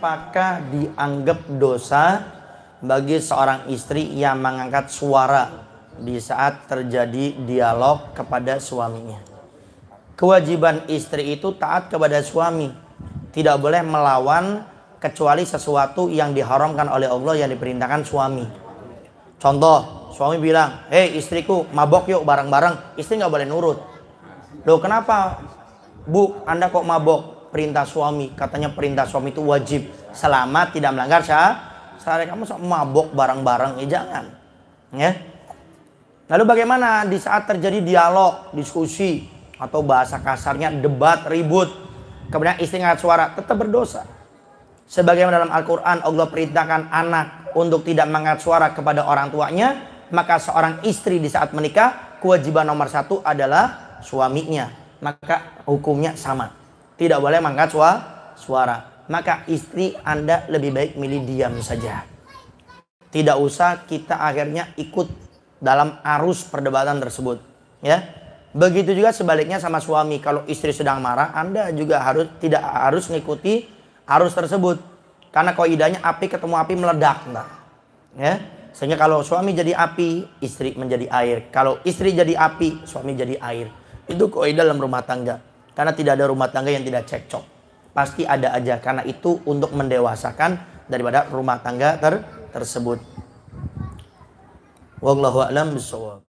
apakah dianggap dosa bagi seorang istri yang mengangkat suara di saat terjadi dialog kepada suaminya. Kewajiban istri itu taat kepada suami, tidak boleh melawan kecuali sesuatu yang diharamkan oleh Allah yang diperintahkan suami. Contoh, suami bilang, "Hei istriku, mabok yuk bareng-bareng." Istri nggak boleh nurut. Loh kenapa? Bu, Anda kok mabok? perintah suami. Katanya perintah suami itu wajib selama tidak melanggar syah. Sehari kamu sok mabok barang-barang, ya eh, jangan. Ya. Lalu bagaimana di saat terjadi dialog, diskusi atau bahasa kasarnya debat, ribut, kemudian istingat suara tetap berdosa. Sebagaimana dalam Al-Qur'an Allah perintahkan anak untuk tidak mengangkat suara kepada orang tuanya, maka seorang istri di saat menikah kewajiban nomor satu adalah suaminya maka hukumnya sama tidak boleh mengangkat suara. Maka istri Anda lebih baik milih diam saja. Tidak usah kita akhirnya ikut dalam arus perdebatan tersebut, ya. Begitu juga sebaliknya sama suami. Kalau istri sedang marah, Anda juga harus tidak harus mengikuti arus tersebut. Karena koidanya api ketemu api meledak, Ya. Sehingga kalau suami jadi api, istri menjadi air. Kalau istri jadi api, suami jadi air. Itu koida dalam rumah tangga. Karena tidak ada rumah tangga yang tidak cekcok. Pasti ada aja karena itu untuk mendewasakan daripada rumah tangga ter tersebut. Wallahu a'lam bishawab.